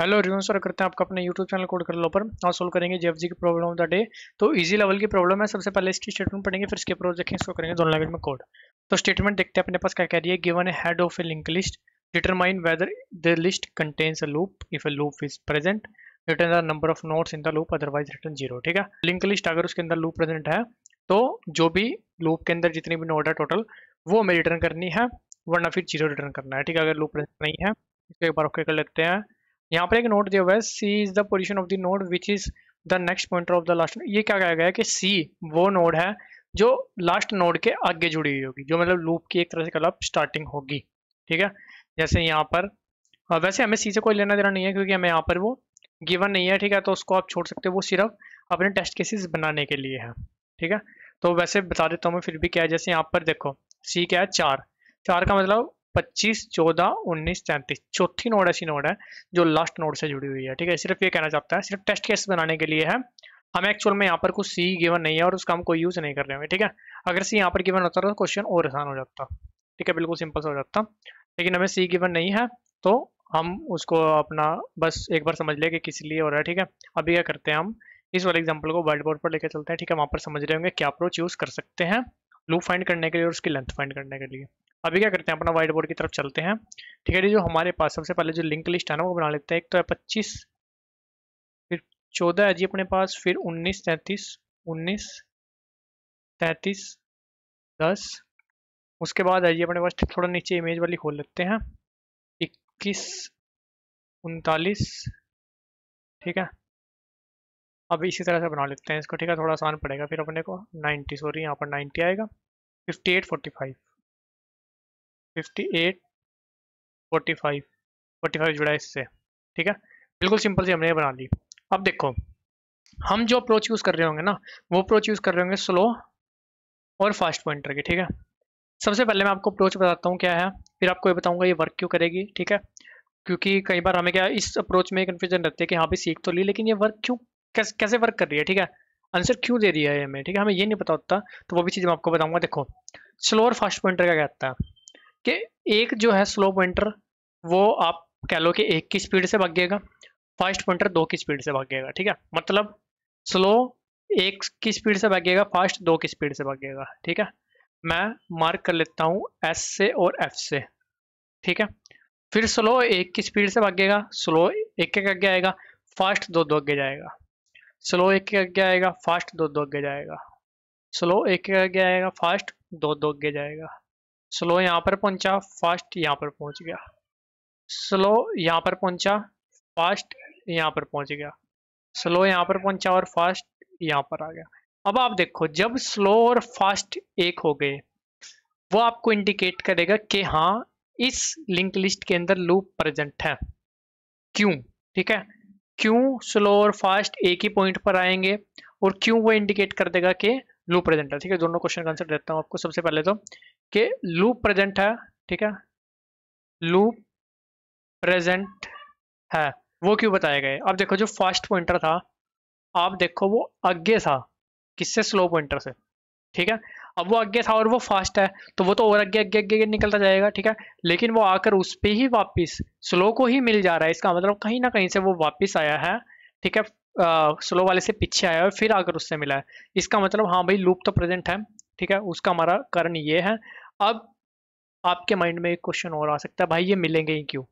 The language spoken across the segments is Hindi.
हेलो रिव्यू सर करते हैं आपका अपने यूट्यूब चैनल कोड कर लो पर और सोल्व करेंगे जेफ जी की प्रॉब्लम ऑफ द डे तो इजी लेवल की प्रॉब्लम है सबसे पहले इसकी स्टेटमेंट पढ़ेंगे फिर इसके प्रोज देखेंगे इसको करेंगे दोनों लैंग्वेज में कोड तो स्टेटमेंट देखते हैं अपने पास क्या कह रही है given head of a link list determine whether the list contains a loop if a loop is present return the number of nodes in the loop otherwise return zero ठीक है लिंक लिस्ट अगर उसके अंदर लूप प्रेजेंट है तो जो भी लूप के अंदर जितनी भी नोट है टोटल वो हमें रिटर्न करनी है वरना फिर जीरो रिटर्न करना है ठीक है अगर लूप प्रेजेंट नहीं है इसको एक बार ओके कर लेते हैं यहाँ पर एक नोट दिया हुआ है C is the position of the node which is the next pointer of the last ये क्या कहा गया है कि सी वो नोड है जो लास्ट नोड के आगे जुड़ी हुई होगी जो मतलब लूप की एक तरह से कल स्टार्टिंग होगी ठीक है जैसे यहाँ पर वैसे हमें सी से कोई लेना देना नहीं है क्योंकि हमें यहाँ पर वो गिवन नहीं है ठीक है तो उसको आप छोड़ सकते हो वो सिर्फ अपने टेस्ट केसेस बनाने के लिए है ठीक है तो वैसे बता देता हूँ मैं फिर भी क्या है जैसे यहाँ पर देखो सी क्या है चार चार का मतलब पच्चीस चौदह उन्नीस तैंतीस चौथी नोड ऐसी नोड है जो लास्ट नोड से जुड़ी हुई है ठीक है सिर्फ ये कहना चाहता है सिर्फ टेस्ट केस बनाने के लिए है हमें एक्चुअल में यहाँ पर कुछ सी गिवन नहीं है और उसका हम कोई यूज नहीं कर रहे होंगे ठीक है अगर सी यहाँ पर गिवन होता तो क्वेश्चन और आसान हो जाता ठीक है बिल्कुल सिंपल हो जाता लेकिन हमें सी गिवन नहीं है तो हम उसको अपना बस एक बार समझ लें कि किस लिए हो रहा है ठीक है अभी क्या करते हैं हम इस वाले एग्जाम्पल को वर्ल्ड बोर्ड पर लेकर चलते हैं ठीक है वहाँ पर समझ रहे होंगे क्या अप्रोच यूज़ कर सकते हैं लूप फाइंड करने के लिए और उसकी लेंथ फाइंड करने के लिए अभी क्या करते हैं अपना व्हाइट बोर्ड की तरफ चलते हैं ठीक है जो हमारे पास सबसे पहले जो लिंक लिस्ट है ना वो बना लेते हैं एक तो है पच्चीस फिर चौदह है जी अपने पास फिर उन्नीस तैंतीस उन्नीस तैंतीस दस उसके बाद है जी अपने पास थोड़ा नीचे इमेज वाली खोल लेते हैं इक्कीस उनतालीस ठीक है अब इसी तरह से बना लेते हैं इसको ठीक है थोड़ा आसान पड़ेगा फिर अपने को 90 सॉरी यहाँ पर 90 आएगा five fifty eight forty five forty five जुड़ा इससे ठीक है बिल्कुल सिंपल सी हमने बना ली अब देखो हम जो अप्रोच यूज़ कर रहे होंगे ना वो अप्रोच यूज़ कर रहे होंगे स्लो और फास्ट पॉइंटर की ठीक है सबसे पहले मैं आपको अप्रोच बताता हूँ क्या है फिर आपको ये बताऊँगा ये वर्क क्यों करेगी ठीक है क्योंकि कई बार हमें क्या इस अप्रोच में कन्फ्यूजन रहती है कि हाँ भी सीख तो ली लेकिन ये वर्क क्यों कैसे कैसे वर्क कर रही है ठीक है आंसर क्यों दे रही है हमें ठीक है हमें ये नहीं पता होता तो वो भी चीज़ मैं आपको बताऊँगा देखो स्लो और फास्ट पॉइंटर का क्या है कि एक जो है स्लो पॉइंटर वो आप कह लो कि एक की स्पीड से भागेगा फास्ट पॉइंटर दो की स्पीड से भागेगा ठीक है मतलब स्लो एक की स्पीड से भागेगा फास्ट दो की स्पीड से भागेगा ठीक है मैं मार्क कर लेता हूँ एस से और एफ से ठीक है फिर स्लो एक की स्पीड से भागेगा स्लो एक एक आगे आएगा फास्ट दो दो आगे जाएगा स्लो एक के आगे आएगा फास्ट दो दो आगे जाएगा स्लो एक के आगे आएगा फास्ट दो दो आगे जाएगा स्लो यहां पर पहुंचा फास्ट यहां पर पहुंच गया स्लो यहां पर पहुंचा फास्ट यहां पर पहुंच गया स्लो यहां पर पहुंचा और फास्ट यहां पर आ गया अब आप देखो जब स्लो और फास्ट एक हो गए वो आपको इंडिकेट करेगा कि हाँ इस लिंक लिस्ट के अंदर लूप प्रेजेंट है क्यों ठीक है क्यों स्लो और फास्ट एक ही पॉइंट पर आएंगे और क्यों वो इंडिकेट कर देगा कि लूप प्रेजेंट है ठीक है दोनों क्वेश्चन का आंसर देता हूँ आपको सबसे पहले तो कि लूप प्रेजेंट है ठीक है लूप प्रेजेंट है वो क्यों बताए गए अब देखो जो फर्स्ट पॉइंटर था आप देखो वो आगे था किससे स्लो पॉइंटर से ठीक है अब वो आगे था और वो फास्ट है तो वो तो और आगे आगे आगे निकलता जाएगा ठीक है लेकिन वो आकर उस पर ही वापस स्लो को ही मिल जा रहा है इसका मतलब कहीं ना कहीं से वो वापस आया है ठीक है स्लो वाले से पीछे आया और फिर आकर उससे मिला है इसका मतलब हाँ भाई लूप तो प्रेजेंट है ठीक है उसका हमारा कारण ये है अब आपके माइंड में एक क्वेश्चन और आ सकता है भाई ये मिलेंगे ही क्यों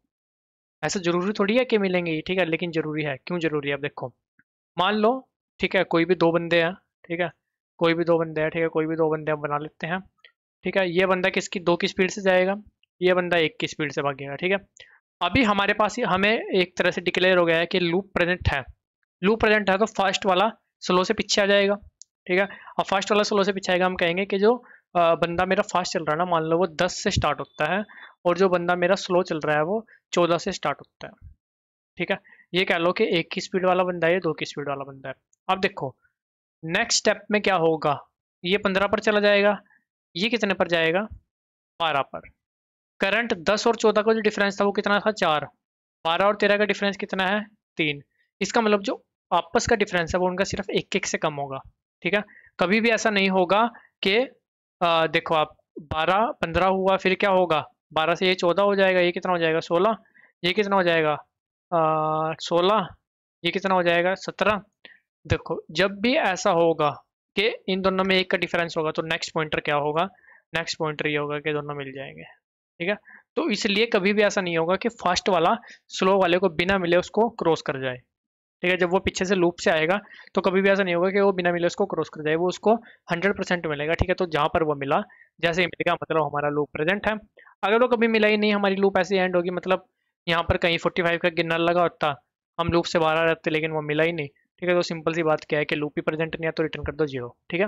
ऐसा जरूरी थोड़ी है कि मिलेंगे ही ठीक है लेकिन जरूरी है क्यों जरूरी है अब देखो मान लो ठीक है कोई भी दो बंदे हैं ठीक है कोई भी दो बंदे हैं ठीक है कोई भी दो बंदे हम बना लेते हैं ठीक है ये बंदा किसकी दो की स्पीड से जाएगा ये बंदा एक की स्पीड से भागेगा ठीक है अभी हमारे पास हमें एक तरह से डिक्लेयर हो गया है कि लूप प्रेजेंट है लूप प्रेजेंट है तो फर्स्ट वाला स्लो से पीछे आ जाएगा ठीक है अब फास्ट वाला स्लो से पिछाएगा हम कहेंगे कि जो बंदा मेरा फास्ट चल रहा है ना मान लो वो दस से स्टार्ट होता है और जो बंदा मेरा स्लो चल रहा है वो चौदह से स्टार्ट होता है ठीक है ये कह लो कि एक की स्पीड वाला बंदा है या दो की स्पीड वाला बंदा है अब देखो नेक्स्ट स्टेप में क्या होगा ये पंद्रह पर चला जाएगा ये कितने पर जाएगा बारह पर करंट दस और चौदह का जो डिफरेंस था वो कितना था चार बारह और तेरह का डिफरेंस कितना है तीन इसका मतलब जो आपस का डिफरेंस है वो उनका सिर्फ एक एक से कम होगा ठीक है कभी भी ऐसा नहीं होगा कि देखो आप बारह पंद्रह हुआ फिर क्या होगा बारह से ये चौदह हो जाएगा ये कितना हो जाएगा सोलह ये कितना हो जाएगा सोलह ये कितना हो जाएगा सत्रह देखो जब भी ऐसा होगा कि इन दोनों में एक का डिफरेंस होगा तो नेक्स्ट पॉइंटर क्या होगा नेक्स्ट पॉइंटर ये होगा कि दोनों मिल जाएंगे ठीक है तो इसलिए कभी भी ऐसा नहीं होगा कि फास्ट वाला स्लो वाले को बिना मिले उसको क्रॉस कर जाए ठीक है जब वो पीछे से लूप से आएगा तो कभी भी ऐसा नहीं होगा कि वो बिना मिले उसको क्रॉस कर जाए वो उसको हंड्रेड परसेंट मिलेगा ठीक है तो जहाँ पर वो मिला जैसे ही मिलेगा मतलब हमारा लूप प्रेजेंट है अगर वो कभी मिला ही नहीं हमारी लूप ऐसी एंड होगी मतलब यहाँ पर कहीं फोर्टी फाइव का गिनर लगा होता हम लूप से बाहर आ जाते लेकिन वो मिला ही नहीं ठीक है तो सिंपल सी बात क्या है कि लूप ही प्रेजेंट नहीं है तो रिटर्न कर दो जीरो ठीक है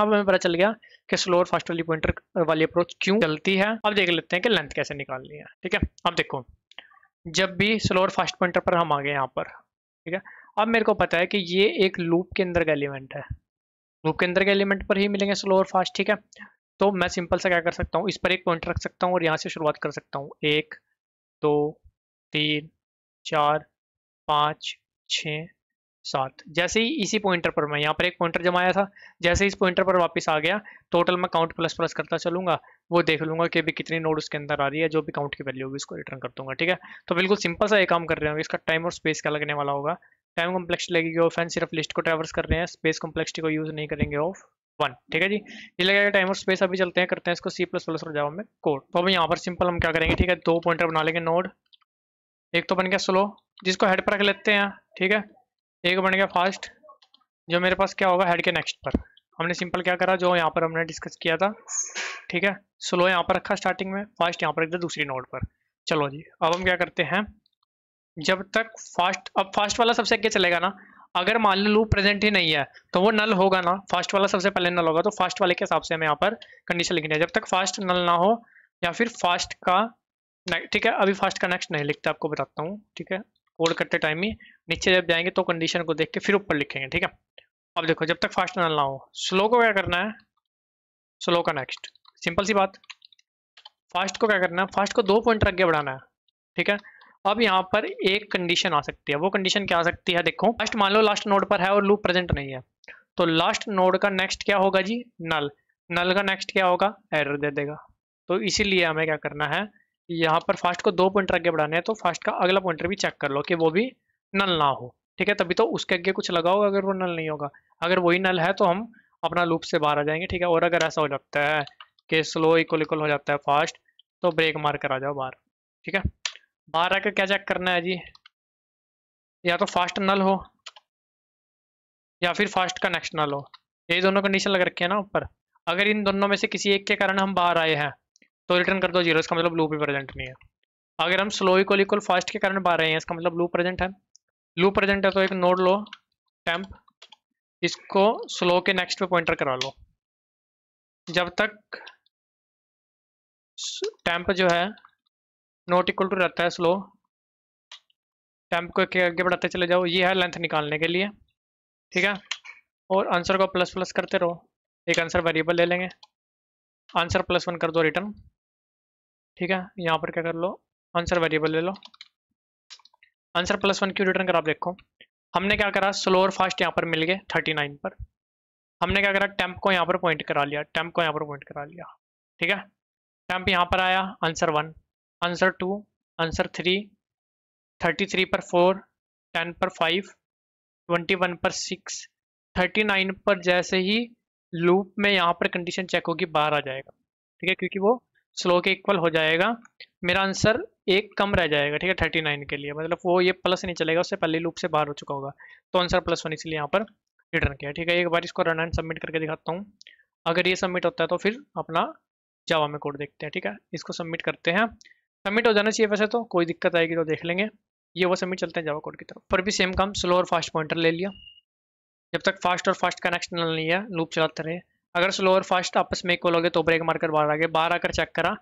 अब हमें पता चल गया कि स्लो और फास्ट वाली पॉइंटर वाली अप्रोच क्यों चलती है अब देख लेते हैं कि लेंथ कैसे निकालनी है ठीक है अब देखो जब भी स्लो और फास्ट पॉइंटर पर हम आ गए यहाँ पर ठीक है अब मेरे को पता है कि ये एक लूप के अंदर का एलिमेंट है लूप के अंदर के एलिमेंट पर ही मिलेंगे स्लो और फास्ट ठीक है तो मैं सिंपल से क्या कर सकता हूँ इस पर एक पॉइंट रख सकता हूँ और यहाँ से शुरुआत कर सकता हूँ एक दो तीन चार पाँच छ सात जैसे ही इसी पॉइंटर पर मैं यहाँ पर एक पॉइंटर जमाया था जैसे इस पॉइंटर पर वापस आ गया टोटल मैं काउंट प्लस प्लस करता चलूंगा वो देख लूंगा कि अभी कितनी नोड उसके अंदर आ रही है जो भी काउंट की वैल्यू होगी उसको रिटर्न कर दूंगा ठीक है तो बिल्कुल सिंपल सा ये काम कर रहे होंगे इसका टाइम और स्पेस क्या लगने वाला होगा टाइम कॉम्प्लेक्स लगेगी ऑफ एंड सिर्फ लिस्ट को ट्रेवर्स कर रहे हैं स्पेस कॉम्प्लेक्सिटी को यूज नहीं करेंगे ऑफ वन ठीक है जी ये लगेगा टाइम और स्पेस अभी चलते हैं करते हैं इसको सी प्लस प्लस और जावा में कोड तो अब यहाँ पर सिंपल हम क्या करेंगे ठीक है दो पॉइंटर बना लेंगे नोड एक तो बन गया स्लो जिसको हेड पर रख लेते हैं ठीक है एक बन गया फास्ट जो मेरे पास क्या होगा हेड के नेक्स्ट पर हमने सिंपल क्या करा जो यहाँ पर हमने डिस्कस किया था ठीक है स्लो यहाँ पर रखा स्टार्टिंग में फास्ट यहाँ पर रख दिया दूसरी नोड पर चलो जी अब हम क्या करते हैं जब तक फास्ट अब फास्ट वाला सबसे आगे चलेगा ना अगर मान लो लूप प्रेजेंट ही नहीं है तो वो नल होगा ना फास्ट वाला सबसे पहले नल होगा तो फास्ट वाले के हिसाब से हमें यहाँ पर कंडीशन लिखनी है जब तक फास्ट नल ना हो या फिर फास्ट का ठीक है अभी फास्ट का नेक्स्ट नहीं लिखते आपको बताता हूँ ठीक है कोड करते टाइम ही नीचे जब जाएंगे तो कंडीशन को देख के फिर ऊपर लिखेंगे ठीक है अब देखो जब तक फास्ट ना हो स्लो को क्या करना है स्लो का नेक्स्ट सिंपल सी बात फास्ट को क्या करना है फास्ट को दो पॉइंट रख के बढ़ाना है ठीक है अब यहाँ पर एक कंडीशन आ सकती है वो कंडीशन क्या आ सकती है देखो फास्ट मान लो लास्ट नोड पर है और लूप प्रेजेंट नहीं है तो लास्ट नोड का नेक्स्ट क्या होगा जी नल नल का नेक्स्ट क्या होगा एरर दे देगा तो इसीलिए हमें क्या करना है यहाँ पर फास्ट को दो पॉइंटर आगे बढ़ाना है तो फास्ट का अगला पॉइंटर भी चेक कर लो कि वो भी नल ना हो ठीक है तभी तो उसके आगे कुछ लगा होगा अगर वो नल नहीं होगा अगर वही नल है तो हम अपना लूप से बाहर आ जाएंगे ठीक है और अगर ऐसा हो जाता है कि स्लो इक्वल इक्वल हो जाता है फास्ट तो ब्रेक मार कर आ जाओ बाहर ठीक है बाहर आकर क्या चेक करना है जी या तो फास्ट नल हो या फिर फास्ट का नेक्स्ट नल हो यही दोनों कंडीशन लग रखी है ना ऊपर अगर इन दोनों में से किसी एक के कारण हम बाहर आए हैं तो रिटर्न कर दो जीरो इसका मतलब लूप ही प्रेजेंट नहीं है अगर हम स्लो इक्वल इक्वल फास्ट के कारण बाहर आए हैं इसका मतलब लूप प्रेजेंट है लू प्रेजेंट है तो एक नोड लो टेम्प इसको स्लो के नेक्स्ट पे पॉइंटर करा लो जब तक टेम्प जो है नोट इक्वल टू रहता है स्लो टेम्प को आगे बढ़ाते चले जाओ ये है लेंथ निकालने के लिए ठीक है और आंसर को प्लस प्लस करते रहो एक आंसर वेरिएबल ले लेंगे आंसर प्लस वन कर दो रिटर्न ठीक है यहाँ पर क्या कर लो आंसर वेरिएबल ले लो आंसर प्लस वन क्यों रिटर्न करा आप देखो हमने क्या करा स्लो और फास्ट यहाँ पर मिल गए थर्टी नाइन पर हमने क्या करा टेम्प को यहाँ पर पॉइंट करा लिया टेम्प को यहाँ पर पॉइंट करा लिया ठीक है टेम्प यहाँ पर आया answer one answer two answer three thirty three पर फोर टेन पर फाइव ट्वेंटी वन पर सिक्स थर्टी नाइन पर जैसे ही लूप में यहाँ पर कंडीशन चेक होगी बाहर आ जाएगा ठीक है क्योंकि वो स्लो के इक्वल हो जाएगा मेरा आंसर एक कम रह जाएगा ठीक है थर्टी नाइन के लिए मतलब वो ये प्लस नहीं चलेगा उससे पहले लूप से बाहर हो चुका होगा तो आंसर प्लस वन इसलिए यहाँ पर रिटर्न किया ठीक है एक बार इसको रन एंड सबमिट करके दिखाता हूँ अगर ये सबमिट होता है तो फिर अपना जावा में कोड देखते हैं ठीक है इसको सबमिट करते हैं सबमिट हो जाना चाहिए वैसे तो कोई दिक्कत आएगी तो देख लेंगे ये वो सबमिट चलते हैं जावा कोड की तरफ पर भी सेम काम स्लो और फास्ट पॉइंटर ले लिया जब तक फास्ट और फास्ट कनेक्शन नहीं है लूप चलाते रहे अगर स्लो और फास्ट आपस में इक्वल हो गए तो ब्रेक मारकर बाहर आ गए बाहर आकर चेक करा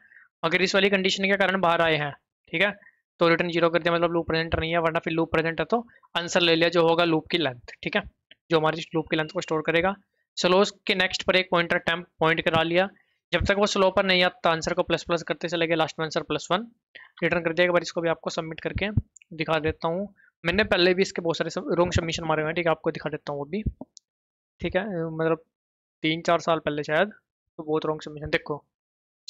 अगर इस वाली कंडीशन के कारण बाहर आए हैं ठीक है तो रिटर्न जीरो कर दिया मतलब लूप प्रेजेंट नहीं है वरना फिर लूप प्रेजेंट है तो आंसर ले लिया जो होगा लूप की लेंथ ठीक है जो हमारी लूप की लेंथ को स्टोर करेगा स्लोज के नेक्स्ट पर एक पॉइंटर टेम्प पॉइंट करा लिया जब तक वो स्लो पर नहीं आता तो आंसर को प्लस प्लस करते चले गए लास्ट में आंसर प्लस वन रिटर्न कर दिया एक बार इसको भी आपको सबमिट करके दिखा देता हूँ मैंने पहले भी इसके बहुत सारे रोंग सबमिशन मारे हुए हैं ठीक है आपको दिखा देता हूँ वो भी ठीक है मतलब तीन चार साल पहले शायद तो बहुत रोंग सबमिशन देखो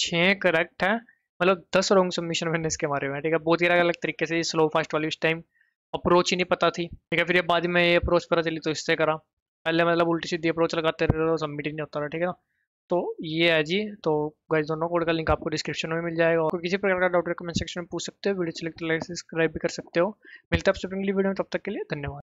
छः करेक्ट है मतलब दस रॉन्ग सबमिशन मैंने इसके बारे में ठीक है बहुत ही अलग अलग तरीके से स्लो फास्ट वाली उस टाइम अप्रोच ही नहीं पता थी ठीक है फिर ये बाद में ये अप्रोच पता चली तो इससे करा पहले मतलब उल्टी सीधी अप्रोच लगाते रहे तो सबमिट ही नहीं होता रहा ठीक है ना तो ये है जी तो गाइस दोनों कोड का लिंक आपको डिस्क्रिप्शन में मिल जाएगा और किसी प्रकार का डाउट कमेंट सेक्शन में पूछ सकते हो वीडियो सेलेक्ट लाइक सब्सक्राइब भी कर सकते हो मिलते हैं आपसे अगली वीडियो में तब तक के लिए धन्यवाद